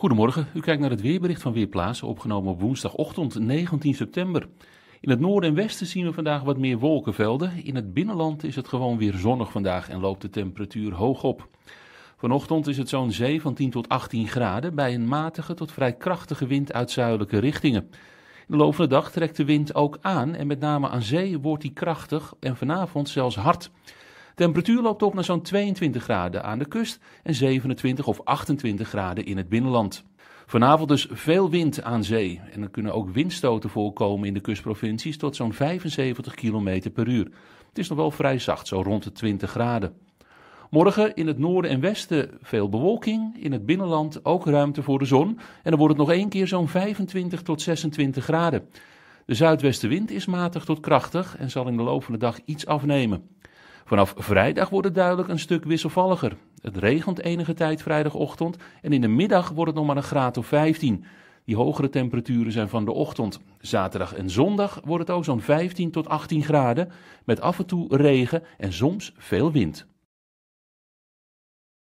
Goedemorgen, u kijkt naar het weerbericht van Weerplaatsen, opgenomen op woensdagochtend 19 september. In het noorden en westen zien we vandaag wat meer wolkenvelden. In het binnenland is het gewoon weer zonnig vandaag en loopt de temperatuur hoog op. Vanochtend is het zo'n 10 tot 18 graden bij een matige tot vrij krachtige wind uit zuidelijke richtingen. In de loop van de dag trekt de wind ook aan en met name aan zee wordt die krachtig en vanavond zelfs hard temperatuur loopt op naar zo'n 22 graden aan de kust en 27 of 28 graden in het binnenland. Vanavond dus veel wind aan zee. En er kunnen ook windstoten voorkomen in de kustprovincies tot zo'n 75 km per uur. Het is nog wel vrij zacht, zo rond de 20 graden. Morgen in het noorden en westen veel bewolking. In het binnenland ook ruimte voor de zon. En dan wordt het nog één keer zo'n 25 tot 26 graden. De zuidwestenwind is matig tot krachtig en zal in de loop van de dag iets afnemen. Vanaf vrijdag wordt het duidelijk een stuk wisselvalliger. Het regent enige tijd vrijdagochtend en in de middag wordt het nog maar een graad of 15. Die hogere temperaturen zijn van de ochtend. Zaterdag en zondag wordt het ook zo'n 15 tot 18 graden met af en toe regen en soms veel wind.